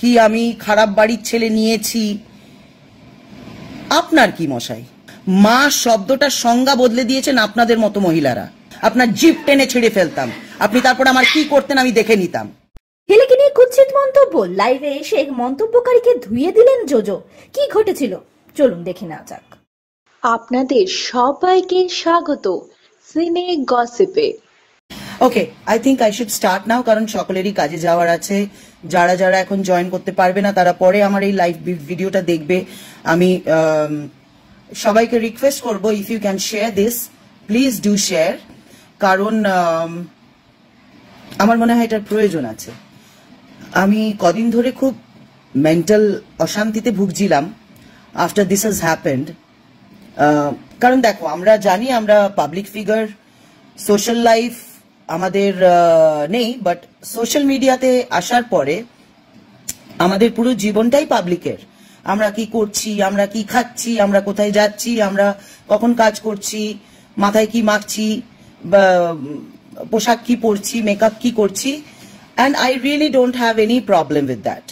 কি আমি খারাপ বাড়ির ছেলে নিয়েছি আপনার কি মশাই মা শব্দটার সংজ্ঞা বদলে দিয়েছেন আপনাদের মতো মহিলারা আপনার জিপ টেনে ছেড়ে ফেলতাম আপনি তারপর আমার কি করতেন আমি দেখে নিতাম নিয়ে কুচ্ছিত মন্তব্য লাইভে এসে মন্তব্যকারীকে ধুয়ে দিলেন জোজো কি ঘটেছিল চলুন দেখে না যাক আপনাদের সবাইকে স্বাগত সিনে গসিপে okay I think I should start now কারণ সকলেরই কাজে যাওয়ার আছে যারা যারা এখন জয়েন করতে পারবে না তারা পরে আমার এই লাইভ ভিডিওটা দেখবে আমি সবাইকে রিকোয়েস্ট করব if you can share this please do share কারণ আমার মনে হয় এটার প্রয়োজন আছে আমি কদিন ধরে খুব মেন্টাল অশান্তিতে ভুগছিলাম আফটার দিস হ্যাজ হ্যাপেন্ড কারণ দেখো আমরা জানি আমরা পাবলিক ফিগার সোশ্যাল লাইফ আমাদের নেই বাট সোশ্যাল মিডিয়াতে আসার পরে আমাদের পুরো জীবনটাই পাবলিকের আমরা কি করছি আমরা কি খাচ্ছি আমরা কোথায় যাচ্ছি আমরা কখন কাজ করছি মাথায় কি মাখছি পোশাক কি পরছি মেকআপ কি করছি and I really don't have any problem with that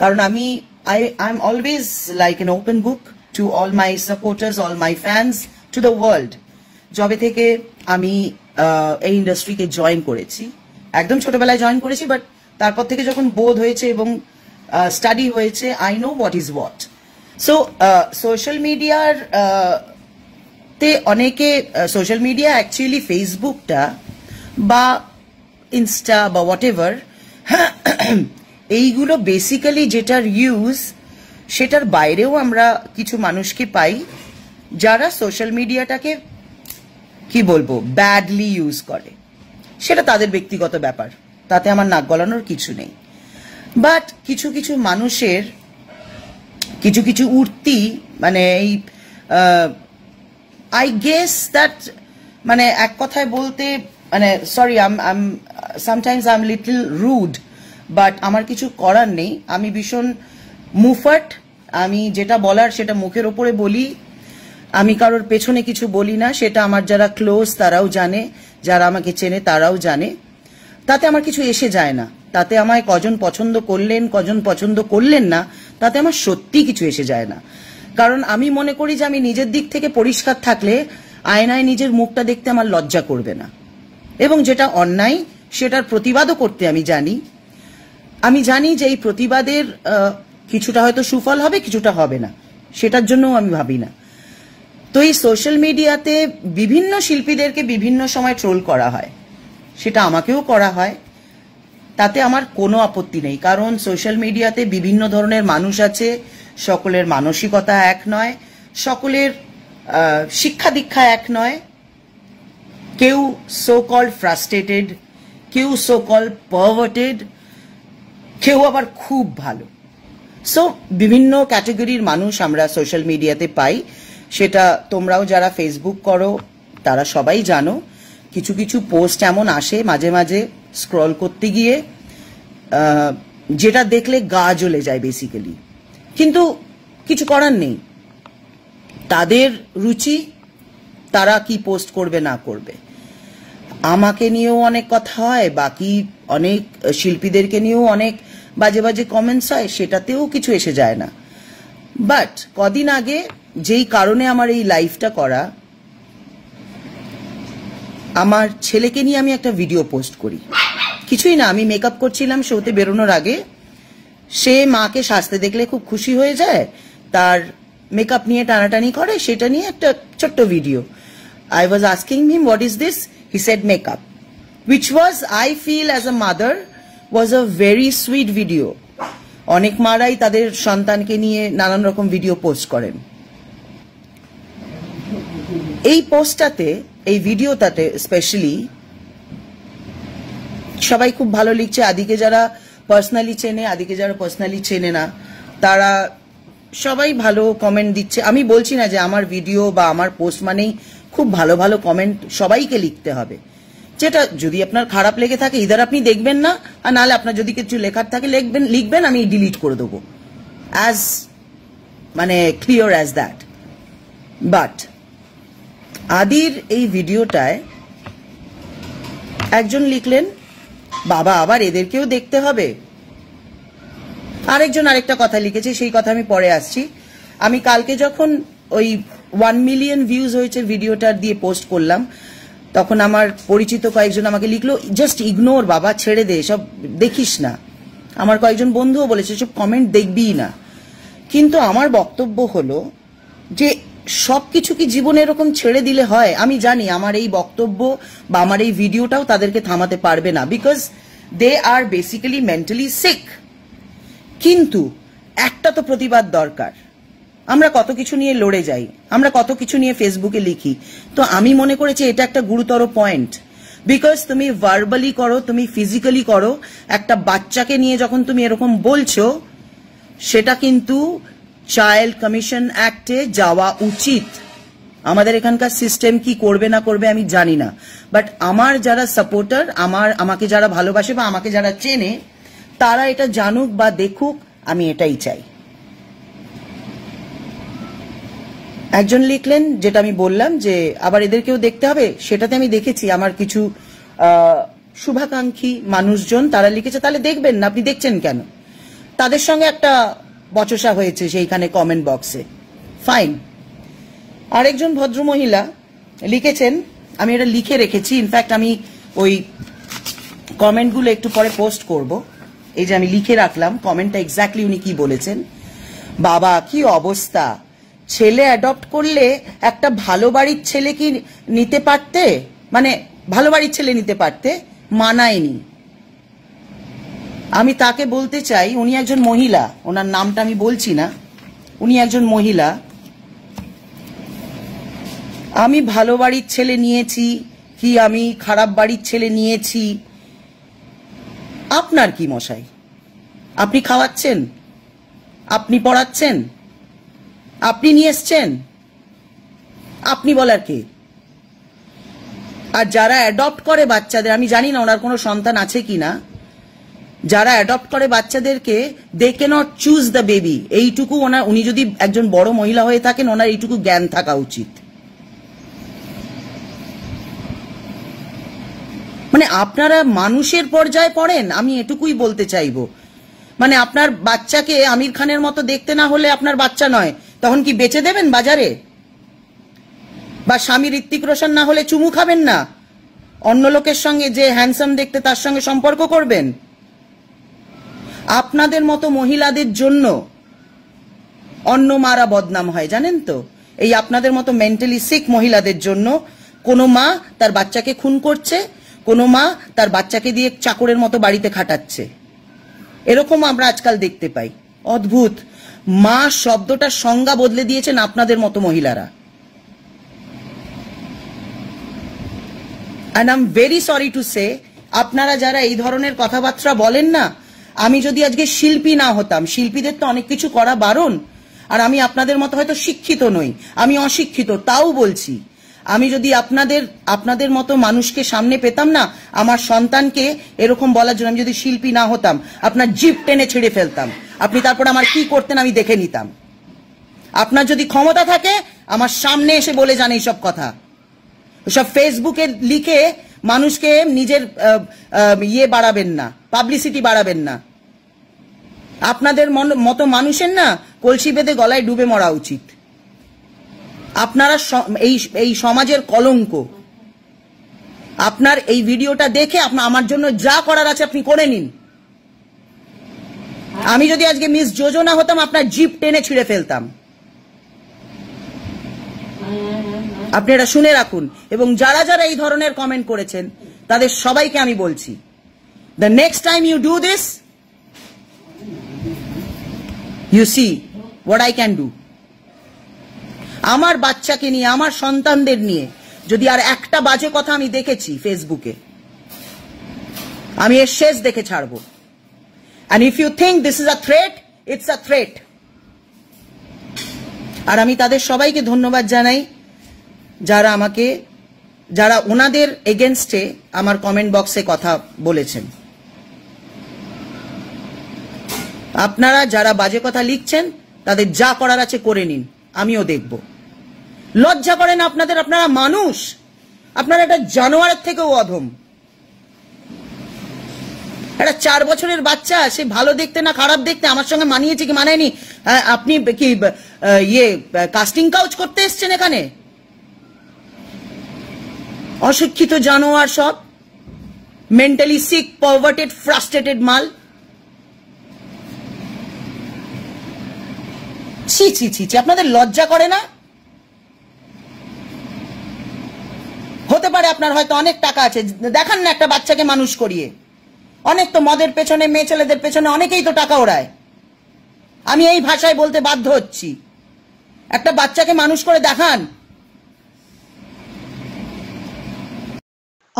কারণ আমি I I am always like an open book to all my supporters all my fans to the world যবে থেকে আমি এই ইন্ডাস্ট্রিকে জয়েন করেছি একদম ছোটবেলায় জয়েন করেছি বাট তারপর থেকে যখন বোধ হয়েছে এবং স্টাডি হয়েছে I know what is what so social মিডিয়ার তে অনেকে সোশ্যাল মিডিয়া অ্যাকচুয়ালি ফেসবুকটা বা ইনস্টা বা হোয়াট এভার এইগুলো বেসিক্যালি যেটার ইউজ সেটার বাইরেও আমরা কিছু মানুষকে পাই যারা সোশ্যাল মিডিয়াটাকে কি বলবো ব্যাডলি ইউজ করে সেটা তাদের ব্যক্তিগত ব্যাপার তাতে আমার নাক গলানোর কিছু নেই বাট কিছু কিছু মানুষের কিছু কিছু উঠতি মানে এই আই গেস দ্যাট মানে এক কথায় বলতে মানে sorry um um sometimes I am little rude but আমার কিছু করার নেই আমি ভীষণ মুফাট আমি যেটা বলার সেটা মুখের ওপরে বলি আমি কারোর পেছনে কিছু বলি না সেটা আমার যারা ক্লোজ তারাও জানে যারা আমাকে চেনে তারাও জানে তাতে আমার কিছু এসে যায় না তাতে আমায় কজন পছন্দ করলেন কজন পছন্দ করলেন না তাতে আমার সত্যি কিছু এসে যায় না কারণ আমি মনে করি যে আমি নিজের দিক থেকে পরিষ্কার থাকলে আয়নায় নিজের মুখটা দেখতে আমার লজ্জা করবে না এবং যেটা অন্যায় সেটার প্রতিবাদও করতে আমি জানি আমি জানি যে এই প্রতিবাদের কিছুটা হয়তো সুফল হবে কিছুটা হবে না সেটার জন্যও আমি ভাবি না তো এই সোশ্যাল মিডিয়াতে বিভিন্ন শিল্পীদেরকে বিভিন্ন সময় ট্রোল করা হয় সেটা আমাকেও করা হয় তাতে আমার কোনো আপত্তি নেই কারণ সোশ্যাল মিডিয়াতে বিভিন্ন ধরনের মানুষ আছে সকলের মানসিকতা এক নয় সকলের শিক্ষা দীক্ষা এক নয় কেউ সো কল ফ্রাস্ট্রেটেড কেউ সো কল পার্ভার্টেড কেউ আবার খুব ভালো সো বিভিন্ন ক্যাটাগরির মানুষ আমরা সোশ্যাল মিডিয়াতে পাই সেটা তোমরাও যারা ফেসবুক করো তারা সবাই জানো কিছু কিছু পোস্ট এমন আসে মাঝে মাঝে স্ক্রল করতে গিয়ে যেটা দেখলে গা জ্বলে যায় বেসিক্যালি কিন্তু কিছু করার নেই তাদের রুচি তারা কি পোস্ট করবে না করবে আমাকে নিয়েও অনেক কথা হয় বাকি অনেক শিল্পীদেরকে নিয়েও অনেক বাজে বাজে কমেন্টস হয় সেটাতেও কিছু এসে যায় না বাট কদিন আগে যেই কারণে আমার এই লাইফটা করা আমার ছেলেকে নিয়ে আমি একটা ভিডিও পোস্ট করি কিছুই না আমি মেকআপ করছিলাম শোতে বেরোনোর আগে সে মাকে সাজতে দেখলে খুব খুশি হয়ে যায় তার মেকআপ নিয়ে টানাটানি করে সেটা নিয়ে একটা ছোট্ট video I was asking him what is this he said makeup which was I feel as a mother was a very sweet video অনেক মারাই তাদের সন্তানকে নিয়ে নানান রকম ভিডিও পোস্ট করেন এই পোস্টটাতে এই ভিডিওটাতে স্পেশালি সবাই খুব ভালো লিখছে আদিকে যারা পার্সোনালি চেনে আদিকে যারা পার্সোনালি চেনে না তারা সবাই ভালো কমেন্ট দিচ্ছে আমি বলছি না যে আমার ভিডিও বা আমার পোস্ট মানেই খুব ভালো ভালো কমেন্ট সবাইকে লিখতে হবে যেটা যদি আপনার খারাপ লেগে থাকে ইদার আপনি দেখবেন না আর নাহলে আপনার যদি কিছু লেখার থাকে লিখবেন লিখবেন আমি ডিলিট করে দেবো অ্যাজ মানে ক্লিয়ার অ্যাজ দ্যাট বাট আদির এই ভিডিওটায় একজন লিখলেন বাবা আবার এদেরকেও দেখতে হবে আরেকজন আরেকটা কথা লিখেছে সেই কথা আমি পরে আসছি আমি কালকে যখন ওই ওয়ান মিলিয়ন ভিউজ হয়েছে ভিডিওটার দিয়ে পোস্ট করলাম তখন আমার পরিচিত কয়েকজন আমাকে লিখলো জাস্ট ইগনোর বাবা ছেড়ে দে সব দেখিস না আমার কয়েকজন বন্ধুও বলেছে সব কমেন্ট দেখবিই না কিন্তু আমার বক্তব্য হলো যে সব কিছু কি জীবনে এরকম ছেড়ে দিলে হয় আমি জানি আমার এই বক্তব্য বা আমার এই ভিডিওটাও তাদেরকে থামাতে পারবে না because they are basically mentally sick কিন্তু একটা তো প্রতিবাদ দরকার আমরা কত কিছু নিয়ে লড়ে যাই আমরা কত কিছু নিয়ে ফেসবুকে লিখি তো আমি মনে করেছি এটা একটা গুরুতর পয়েন্ট বিকজ তুমি ভার্বালি করো তুমি ফিজিক্যালি করো একটা বাচ্চাকে নিয়ে যখন তুমি এরকম বলছো সেটা কিন্তু চাইল্ড কমিশন অ্যাক্টে যাওয়া উচিত আমাদের এখানকার সিস্টেম কি করবে না করবে আমি জানি না বাট আমার যারা সাপোর্টার আমার আমাকে যারা ভালোবাসে বা আমাকে যারা চেনে তারা এটা জানুক বা দেখুক আমি এটাই চাই একজন লিখলেন যেটা আমি বললাম যে আবার এদেরকেও দেখতে হবে সেটাতে আমি দেখেছি আমার কিছু শুভাকাঙ্ক্ষী মানুষজন তারা লিখেছে তাহলে দেখবেন না আপনি দেখছেন কেন তাদের সঙ্গে একটা বচসা হয়েছে সেইখানে কমেন্ট বক্সে ফাইন আরেকজন ভদ্রমহিলা লিখেছেন আমি এটা লিখে রেখেছি ইনফ্যাক্ট আমি ওই কমেন্টগুলো একটু পরে পোস্ট করব এই যে আমি লিখে রাখলাম কমেন্টটা এক্স্যাক্টলি উনি কি বলেছেন বাবা কি অবস্থা ছেলে অ্যাডপ্ট করলে একটা ভালো বাড়ির ছেলে কি নিতে পারতে মানে ভালো বাড়ির ছেলে নিতে পারতে মানায়নি আমি তাকে বলতে চাই উনি একজন মহিলা ওনার নামটা আমি বলছি না উনি একজন মহিলা আমি ভালো বাড়ির ছেলে নিয়েছি কি আমি খারাপ বাড়ির ছেলে নিয়েছি আপনার কি মশাই আপনি খাওয়াচ্ছেন আপনি পড়াচ্ছেন আপনি নিয়ে এসছেন আপনি বলার কে আর যারা অ্যাডপ্ট করে বাচ্চাদের আমি জানি না ওনার কোনো সন্তান আছে কি না যারা অ্যাডপ্ট করে বাচ্চাদেরকে they can not choose the baby এইটুকু ওনার উনি যদি একজন বড় মহিলা হয়ে থাকেন ওনার এইটুকু জ্ঞান থাকা উচিত মানে আপনারা মানুষের পর্যায়ে পড়েন আমি এটুকুই বলতে চাইব মানে আপনার বাচ্চাকে আমির খানের মতো দেখতে না হলে আপনার বাচ্চা নয় তখন কি বেচে দেবেন বাজারে বা স্বামী ঋত্বিক রোশন না হলে চুমু খাবেন না অন্য লোকের সঙ্গে যে হ্যান্ডসাম দেখতে তার সঙ্গে সম্পর্ক করবেন আপনাদের মতো মহিলাদের জন্য অন্য মারা বদনাম হয় জানেন তো এই আপনাদের মতো মেন্টালি সিক মহিলাদের জন্য কোনো মা তার বাচ্চাকে খুন করছে কোনো মা তার বাচ্চাকে দিয়ে চাকরের মতো বাড়িতে খাটাচ্ছে এরকম আমরা আজকাল দেখতে পাই অদ্ভুত মা শব্দটার সংজ্ঞা বদলে দিয়েছেন আপনাদের মতো মহিলারা and um very sorry to say আপনারা যারা এই ধরনের কথাবার্তা বলেন না আমি যদি আজকে শিল্পী না হতাম শিল্পীদের তো অনেক কিছু করা বারণ আর আমি আপনাদের মতো হয়তো শিক্ষিত নই আমি অশিক্ষিত তাও বলছি আমি যদি আপনাদের আপনাদের মতো মানুষকে সামনে পেতাম না আমার সন্তানকে এরকম বলার জন্য আমি যদি শিল্পী না হতাম আপনার জিপ টেনে ছেড়ে ফেলতাম আপনি তারপর আমার কি করতেন আমি দেখে নিতাম আপনার যদি ক্ষমতা থাকে আমার সামনে এসে বলে যান এইসব কথা সব ফেসবুকে লিখে মানুষকে নিজের ইয়ে বাড়াবেন না পাবলিসিটি বাড়াবেন না আপনাদের মতো মানুষের না কলসি বেঁধে গলায় ডুবে মরা উচিত আপনারা এই এই সমাজের কলঙ্ক আপনার এই ভিডিওটা দেখে আপনার আমার জন্য যা করার আছে আপনি করে নিন আমি যদি আজকে মিস যোজনা হতাম আপনার জিপ টেনে ছিঁড়ে ফেলতাম আপনি এটা শুনে রাখুন এবং যারা যারা এই ধরনের কমেন্ট করেছেন তাদের সবাইকে আমি বলছি the next time you do this you see what I can do আমার বাচ্চাকে নিয়ে আমার সন্তানদের নিয়ে যদি আর একটা বাজে কথা আমি দেখেছি ফেসবুকে আমি এর শেষ দেখে ছাড়ব and if you think this is a threat it's a threat আর আমি তাদের সবাইকে ধন্যবাদ জানাই যারা আমাকে যারা ওনাদের এগেনস্টে আমার কমেন্ট বক্সে কথা বলেছেন আপনারা যারা বাজে কথা লিখছেন তাদের যা করার আছে করে নিন আমিও দেখব লজ্জা করেন আপনাদের আপনারা মানুষ আপনারা একটা জানোয়ারের থেকেও অধম একটা চার বছরের বাচ্চা সে ভালো দেখতে না খারাপ দেখতে আমার সঙ্গে মানিয়েছে কি মানায়নি আপনি কি ইয়ে কাস্টিং কাউচ করতে এসছেন এখানে অশিক্ষিত জানোয়ার সব মেন্টালি সিক পভার্টেড ফ্রাস্ট্রেটেড মাল ছি ছি ছি ছি আপনাদের লজ্জা করে না হতে পারে আপনার হয়তো অনেক টাকা আছে দেখান না একটা বাচ্চাকে মানুষ করিয়ে অনেক তো মদের পেছনে মেয়ে ছেলেদের পেছনে অনেকেই তো টাকা ওড়ায় আমি এই ভাষায় বলতে বাধ্য হচ্ছি একটা বাচ্চাকে মানুষ করে দেখান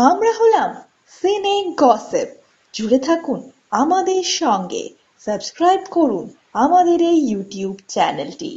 আমরা হলাম সিনে গসেপ জুড়ে থাকুন আমাদের সঙ্গে সাবস্ক্রাইব করুন আমাদের এই ইউটিউব চ্যানেলটি